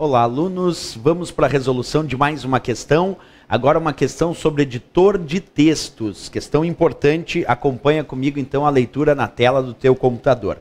Olá, alunos. Vamos para a resolução de mais uma questão. Agora uma questão sobre editor de textos. Questão importante. Acompanha comigo então a leitura na tela do teu computador.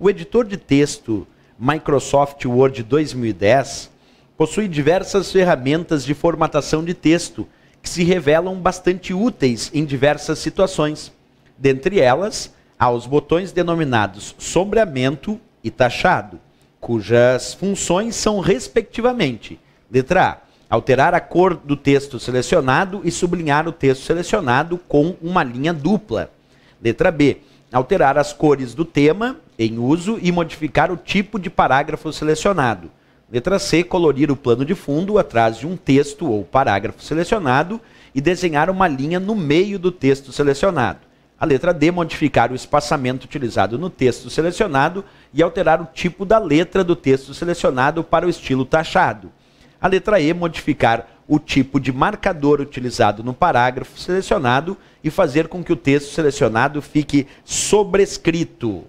O editor de texto Microsoft Word 2010 possui diversas ferramentas de formatação de texto que se revelam bastante úteis em diversas situações. Dentre elas, há os botões denominados sombreamento e tachado cujas funções são respectivamente: letra A, alterar a cor do texto selecionado e sublinhar o texto selecionado com uma linha dupla. Letra B, alterar as cores do tema em uso e modificar o tipo de parágrafo selecionado. Letra C, colorir o plano de fundo atrás de um texto ou parágrafo selecionado e desenhar uma linha no meio do texto selecionado. A letra D, modificar o espaçamento utilizado no texto selecionado e alterar o tipo da letra do texto selecionado para o estilo taxado. A letra E, modificar o tipo de marcador utilizado no parágrafo selecionado e fazer com que o texto selecionado fique sobrescrito.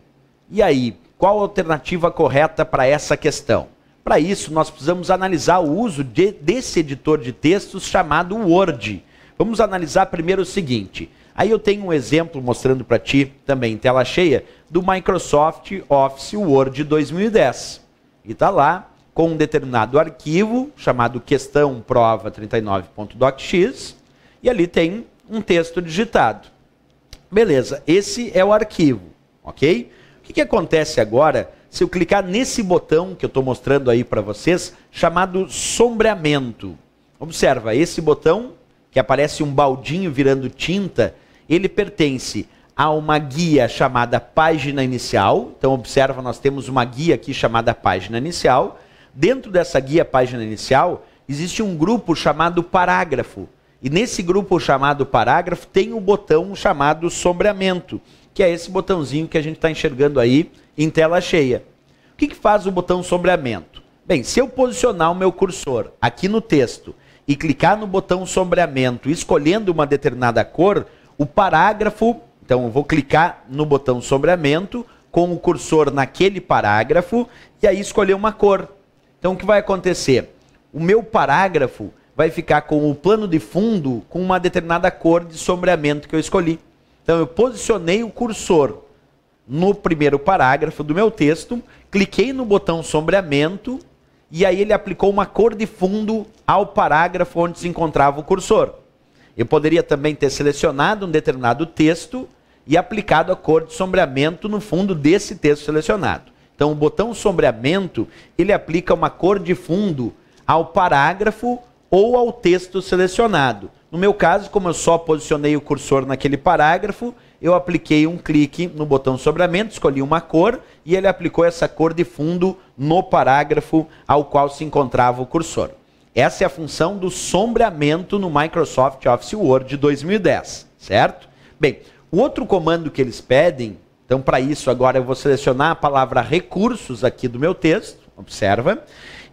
E aí, qual a alternativa correta para essa questão? Para isso, nós precisamos analisar o uso de, desse editor de textos chamado Word. Vamos analisar primeiro o seguinte: Aí eu tenho um exemplo mostrando para ti, também tela cheia, do Microsoft Office Word 2010. E está lá com um determinado arquivo chamado questão prova 39.docx e ali tem um texto digitado. Beleza, esse é o arquivo, ok? O que, que acontece agora se eu clicar nesse botão que eu estou mostrando aí para vocês, chamado sombreamento? Observa, esse botão que aparece um baldinho virando tinta, ele pertence a uma guia chamada página inicial. Então observa, nós temos uma guia aqui chamada página inicial. Dentro dessa guia página inicial, existe um grupo chamado parágrafo. E nesse grupo chamado parágrafo tem um botão chamado sombreamento, que é esse botãozinho que a gente está enxergando aí em tela cheia. O que, que faz o botão sombreamento? Bem, se eu posicionar o meu cursor aqui no texto e clicar no botão sombreamento, escolhendo uma determinada cor, o parágrafo. Então eu vou clicar no botão sombreamento com o cursor naquele parágrafo e aí escolher uma cor. Então o que vai acontecer? O meu parágrafo vai ficar com o plano de fundo com uma determinada cor de sombreamento que eu escolhi. Então eu posicionei o cursor no primeiro parágrafo do meu texto, cliquei no botão sombreamento e aí ele aplicou uma cor de fundo ao parágrafo onde se encontrava o cursor. Eu poderia também ter selecionado um determinado texto e aplicado a cor de sombreamento no fundo desse texto selecionado. Então, o botão sombreamento, ele aplica uma cor de fundo ao parágrafo ou ao texto selecionado. No meu caso, como eu só posicionei o cursor naquele parágrafo, eu apliquei um clique no botão sombreamento, escolhi uma cor e ele aplicou essa cor de fundo no parágrafo ao qual se encontrava o cursor. Essa é a função do sombreamento no Microsoft Office Word 2010, certo? Bem, o outro comando que eles pedem, então para isso agora eu vou selecionar a palavra recursos aqui do meu texto, observa.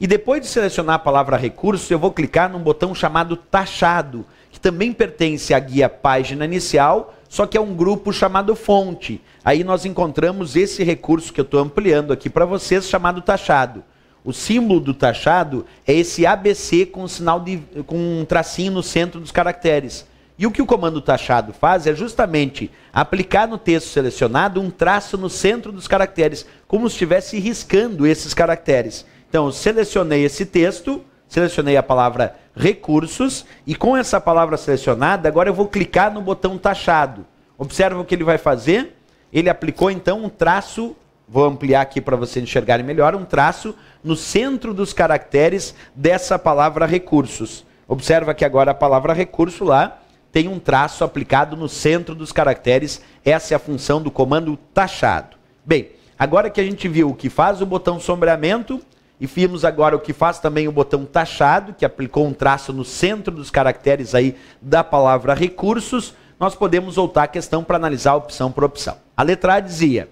E depois de selecionar a palavra recursos, eu vou clicar num botão chamado taxado, que também pertence à guia página inicial, só que é um grupo chamado fonte. Aí nós encontramos esse recurso que eu estou ampliando aqui para vocês, chamado taxado. O símbolo do taxado é esse ABC com um sinal de com um tracinho no centro dos caracteres. E o que o comando taxado faz é justamente aplicar no texto selecionado um traço no centro dos caracteres, como se estivesse riscando esses caracteres. Então, selecionei esse texto, selecionei a palavra recursos e com essa palavra selecionada, agora eu vou clicar no botão taxado. Observa o que ele vai fazer. Ele aplicou então um traço vou ampliar aqui para vocês enxergarem melhor, um traço no centro dos caracteres dessa palavra recursos. Observa que agora a palavra recurso lá tem um traço aplicado no centro dos caracteres. Essa é a função do comando taxado. Bem, agora que a gente viu o que faz o botão sombreamento e vimos agora o que faz também o botão taxado, que aplicou um traço no centro dos caracteres aí da palavra recursos, nós podemos voltar à questão para analisar opção por opção. A letra A dizia: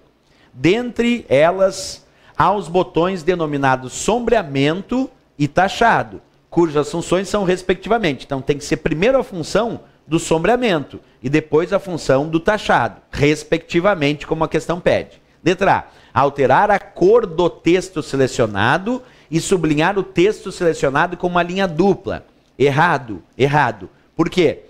Dentre elas, há os botões denominados sombreamento e taxado, cujas funções são respectivamente. Então tem que ser primeiro a função do sombreamento e depois a função do taxado, respectivamente, como a questão pede. Letra A. Alterar a cor do texto selecionado e sublinhar o texto selecionado com uma linha dupla. Errado, errado. Por quê?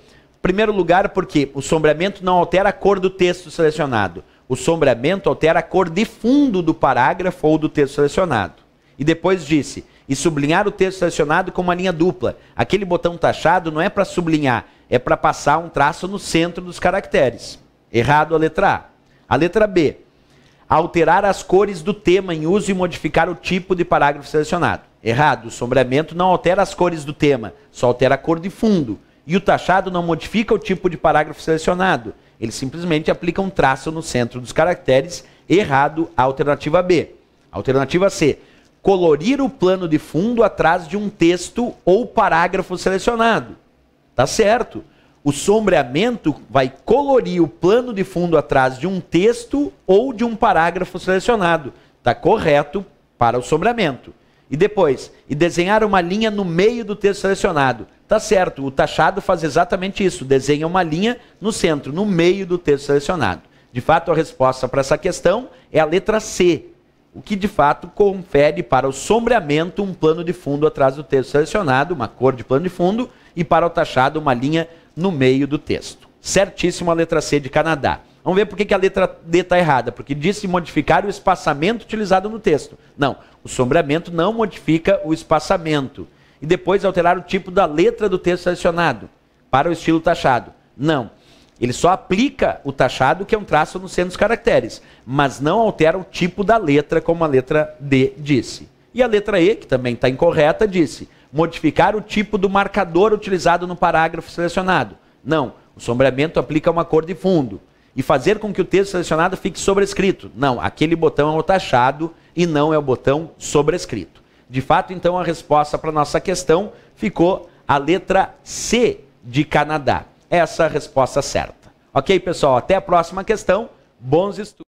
primeiro lugar, porque o sombreamento não altera a cor do texto selecionado. O sombreamento altera a cor de fundo do parágrafo ou do texto selecionado. E depois disse: e sublinhar o texto selecionado com uma linha dupla. Aquele botão taxado não é para sublinhar, é para passar um traço no centro dos caracteres. Errado a letra A. A letra B. Alterar as cores do tema em uso e modificar o tipo de parágrafo selecionado. Errado. O sombreamento não altera as cores do tema, só altera a cor de fundo. E o taxado não modifica o tipo de parágrafo selecionado eles simplesmente aplicam um traço no centro dos caracteres, errado, alternativa B. Alternativa C, colorir o plano de fundo atrás de um texto ou parágrafo selecionado. Tá certo. O sombreamento vai colorir o plano de fundo atrás de um texto ou de um parágrafo selecionado. Tá correto para o sombreamento. E depois, e desenhar uma linha no meio do texto selecionado. Tá certo, o taxado faz exatamente isso, desenha uma linha no centro, no meio do texto selecionado. De fato, a resposta para essa questão é a letra C, o que de fato confere para o sombreamento um plano de fundo atrás do texto selecionado, uma cor de plano de fundo, e para o taxado uma linha no meio do texto. Certíssimo a letra C de Canadá. Vamos ver por que a letra D está errada. Porque disse modificar o espaçamento utilizado no texto. Não, o sombreamento não modifica o espaçamento. E depois alterar o tipo da letra do texto selecionado para o estilo taxado. Não. Ele só aplica o taxado, que é um traço no centro dos caracteres, mas não altera o tipo da letra, como a letra D disse. E a letra E, que também está incorreta, disse modificar o tipo do marcador utilizado no parágrafo selecionado. Não, o sombreamento aplica uma cor de fundo e fazer com que o texto selecionado fique sobrescrito. Não, aquele botão é o taxado e não é o botão sobrescrito. De fato, então, a resposta para nossa questão ficou a letra C de Canadá. Essa é a resposta certa. Ok, pessoal? Até a próxima questão. Bons estudos.